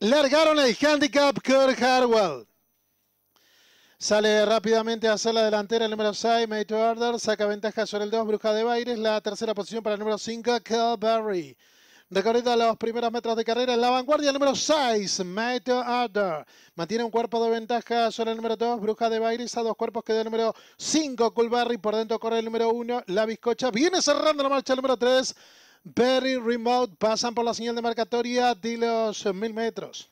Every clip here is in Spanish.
Largaron el handicap Kurt Harwell. Sale rápidamente hacer la delantera el número 6, Mateo to Saca ventaja sobre el 2, Bruja de Baires. La tercera posición para el número 5, Calberry. a los primeros metros de carrera en la vanguardia, el número 6, Mateo Arder. Mantiene un cuerpo de ventaja sobre el número 2, Bruja de Bairis, a dos cuerpos queda el número 5, Barry. Por dentro corre el número 1, La Bizcocha. Viene cerrando la marcha el número 3, Very Remote pasan por la señal de marcatoria de los 1000 metros.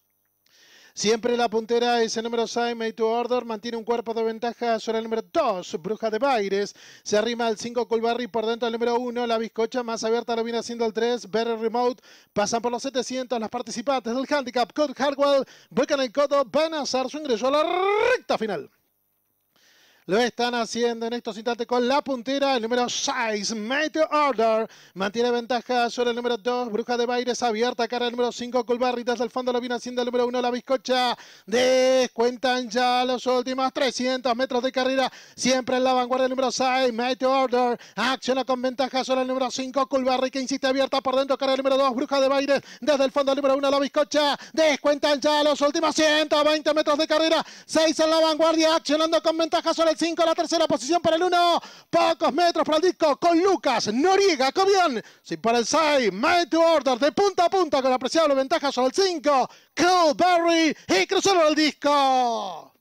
Siempre la puntera es el número 6, Made to Order, mantiene un cuerpo de ventaja sobre el número 2, Bruja de Baires. Se arrima al 5, Colbarri por dentro del número 1, la bizcocha más abierta lo viene haciendo el 3, Very Remote. Pasan por los 700 las participantes del handicap, Code Hardwell, vuelcan el codo, van a hacer su ingreso a la recta final. Lo están haciendo en estos instantes con la puntera, el número 6, to Order. Mantiene ventaja sobre el número 2, Bruja de Baires abierta, cara al número 5, desde el fondo, lo viene haciendo el número 1, la bizcocha. Descuentan ya los últimos 300 metros de carrera, siempre en la vanguardia el número 6, to Order. Acciona con ventaja sobre el número 5, Culbarri que insiste abierta por dentro, cara al número 2, Bruja de Baires desde el fondo el número 1, la bizcocha. Descuentan ya los últimos 120 metros de carrera, 6 en la vanguardia, accionando con ventaja sobre el 5, la tercera posición para el 1, pocos metros para el disco con Lucas, Noriega, comión, sin para el 6, Made to Order de punta a punta con apreciable ventaja sobre el 5, Cole Berry y cruzaron el disco.